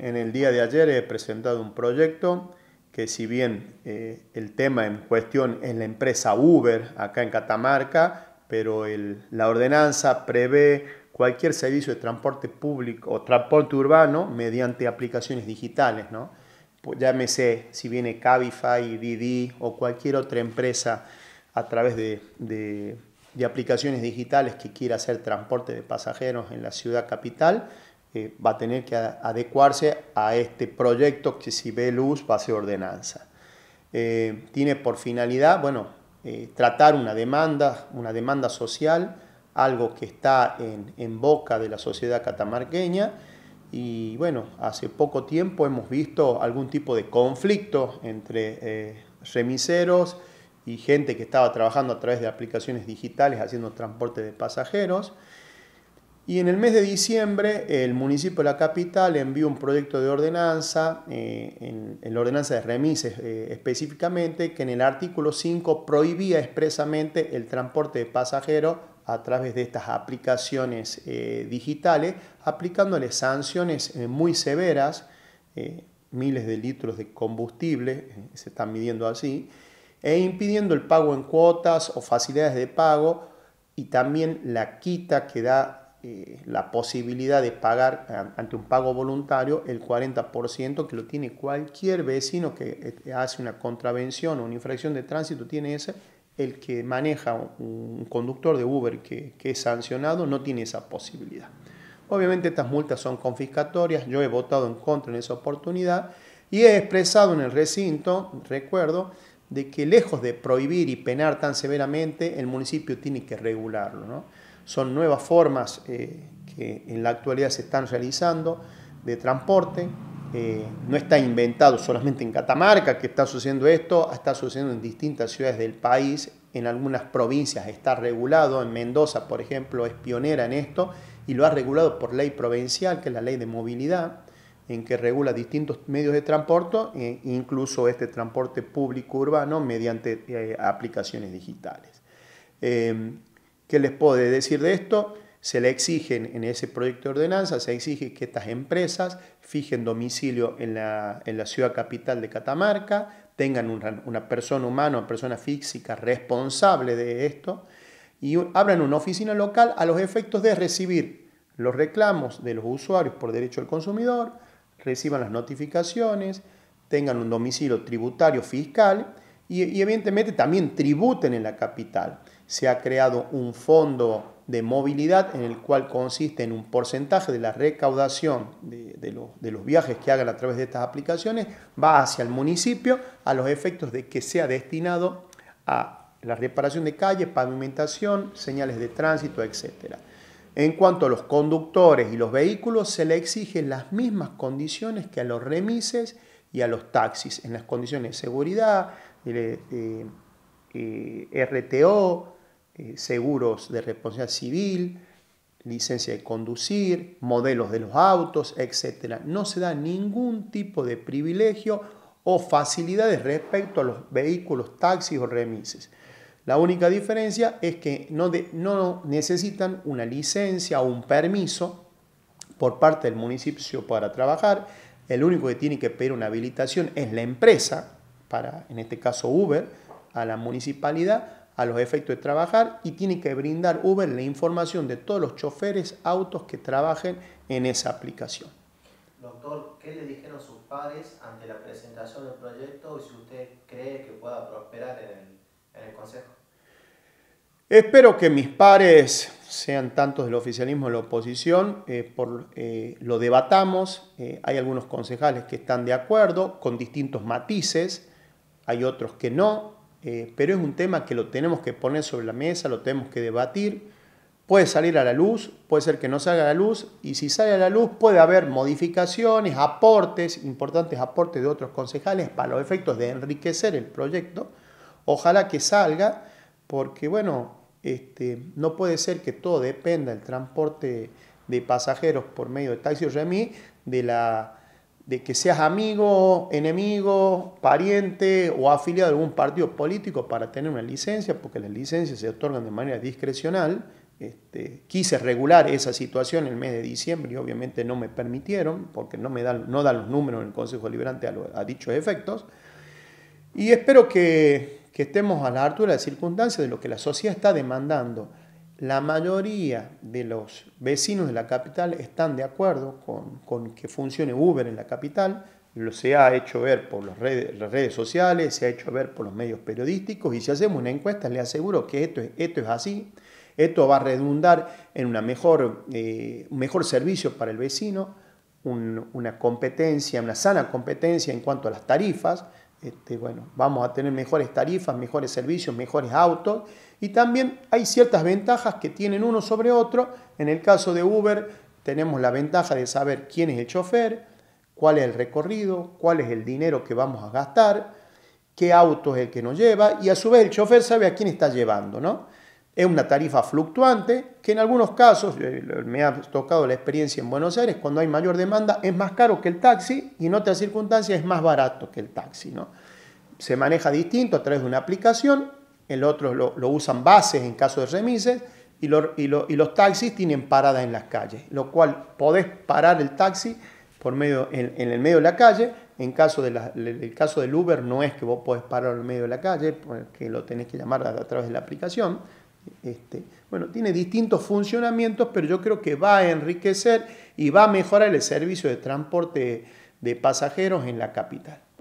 En el día de ayer he presentado un proyecto que si bien eh, el tema en cuestión es la empresa Uber acá en Catamarca, pero la ordenanza prevé cualquier servicio de transporte público o transporte urbano mediante aplicaciones digitales, pues llámese si viene Cabify, Didi o cualquier otra empresa a través de aplicaciones digitales que quiera hacer transporte de pasajeros en la ciudad capital, eh, va a tener que adecuarse a este proyecto que si ve luz va a ser ordenanza. Eh, tiene por finalidad, bueno, eh, tratar una demanda, una demanda social, algo que está en boca de la sociedad catamarqueña. Y bueno, hace poco tiempo hemos visto algún tipo de conflicto entre remiseros y gente que estaba trabajando a través de aplicaciones digitales haciendo transporte de pasajeros. Y en el mes de diciembre el municipio de la capital envió un proyecto de ordenanza, eh, en, la ordenanza de remises eh, específicamente, que en el artículo 5 prohibía expresamente el transporte de pasajeros a través de estas aplicaciones eh, digitales, aplicándoles sanciones muy severas, miles de litros de combustible, se están midiendo así, e impidiendo el pago en cuotas o facilidades de pago y también la quita que da eh, la posibilidad de pagar eh, ante un pago voluntario el 40% que lo tiene cualquier vecino que eh, hace una contravención o una infracción de tránsito, tiene ese, el que maneja un conductor de Uber que, que es sancionado no tiene esa posibilidad. Obviamente estas multas son confiscatorias, yo he votado en contra en esa oportunidad y he expresado en el recinto, recuerdo, de que lejos de prohibir y penar tan severamente, el municipio tiene que regularlo. ¿no? son nuevas formas eh, que en la actualidad se están realizando de transporte. Eh, no está inventado solamente en Catamarca que está sucediendo esto, está sucediendo en distintas ciudades del país, en algunas provincias está regulado, en Mendoza por ejemplo es pionera en esto y lo ha regulado por ley provincial, que es la ley de movilidad, en que regula distintos medios de transporte, eh, incluso este transporte público urbano mediante aplicaciones digitales. ¿Qué les puedo decir de esto? Se le exigen en ese proyecto de ordenanza, se exige que estas empresas fijen domicilio en la, ciudad capital de Catamarca, tengan una, persona humana una persona física responsable de esto y abran una oficina local a los efectos de recibir los reclamos de los usuarios por derecho al consumidor, reciban las notificaciones, tengan un domicilio tributario fiscal y evidentemente también tributen en la capital se ha creado un fondo de movilidad en el cual consiste en un porcentaje de la recaudación de, los, viajes que hagan a través de estas aplicaciones, va hacia el municipio a los efectos de que sea destinado a la reparación de calles, pavimentación, señales de tránsito, etc. En cuanto a los conductores y los vehículos, se le exigen las mismas condiciones que a los remises y a los taxis, en las condiciones de seguridad, de, eh, RTO, eh, seguros de responsabilidad civil, licencia de conducir, modelos de los autos, etc. No se da ningún tipo de privilegio o facilidades respecto a los vehículos, taxis o remises. La única diferencia es que no, no necesitan una licencia o un permiso por parte del municipio para trabajar. El único que tiene que pedir una habilitación es la empresa, para, en este caso Uber, a la municipalidad a los efectos de trabajar y tiene que brindar Uber la información de todos los choferes, autos que trabajen en esa aplicación. Doctor, ¿qué le dijeron sus pares ante la presentación del proyecto y si usted cree que pueda prosperar en el, Consejo? Espero que mis pares, sean tantos del oficialismo de la oposición, eh, por, eh, lo debatamos. Eh, hay algunos concejales que están de acuerdo con distintos matices, hay otros que no, eh, pero es un tema que lo tenemos que poner sobre la mesa, lo tenemos que debatir. Puede salir a la luz, puede ser que no salga a la luz, y si sale a la luz puede haber modificaciones, aportes, importantes aportes de otros concejales para los efectos de enriquecer el proyecto. Ojalá que salga, porque bueno, este, no puede ser que todo dependa del transporte de pasajeros por medio de taxi o remis de la de que seas amigo, enemigo, pariente o afiliado de algún partido político para tener una licencia, porque las licencias se otorgan de manera discrecional. Este, quise regular esa situación en el mes de diciembre y obviamente no me permitieron, porque no, me dan, no dan los números en el Consejo Liberante a, dichos efectos. Y espero que, que estemos a la altura de las circunstancias de lo que la sociedad está demandando. La mayoría de los vecinos de la capital están de acuerdo con, que funcione Uber en la capital. Lo, se ha hecho ver por las redes, sociales, se ha hecho ver por los medios periodísticos y si hacemos una encuesta le aseguro que esto es, así. Esto va a redundar en eh, un mejor, servicio para el vecino, una competencia, una sana competencia en cuanto a las tarifas este, bueno, vamos a tener mejores tarifas, mejores servicios, mejores autos y también hay ciertas ventajas que tienen uno sobre otro. En el caso de Uber tenemos la ventaja de saber quién es el chofer, cuál es el recorrido, cuál es el dinero que vamos a gastar, qué auto es el que nos lleva y a su vez el chofer sabe a quién está llevando, ¿no? Es una tarifa fluctuante que en algunos casos, eh, me ha tocado la experiencia en Buenos Aires, cuando hay mayor demanda es más caro que el taxi y en otras circunstancias es más barato que el taxi. Se maneja distinto a través de una aplicación, el otro lo, usan bases en caso de remises y, los taxis tienen paradas en las calles, lo cual podés parar el taxi por medio, en, el medio de la calle. En caso el caso del Uber no es que vos podés parar en el medio de la calle, porque lo tenés que llamar a través de la aplicación este, bueno, tiene distintos funcionamientos, pero yo creo que va a enriquecer y va a mejorar el servicio de transporte de pasajeros en la capital.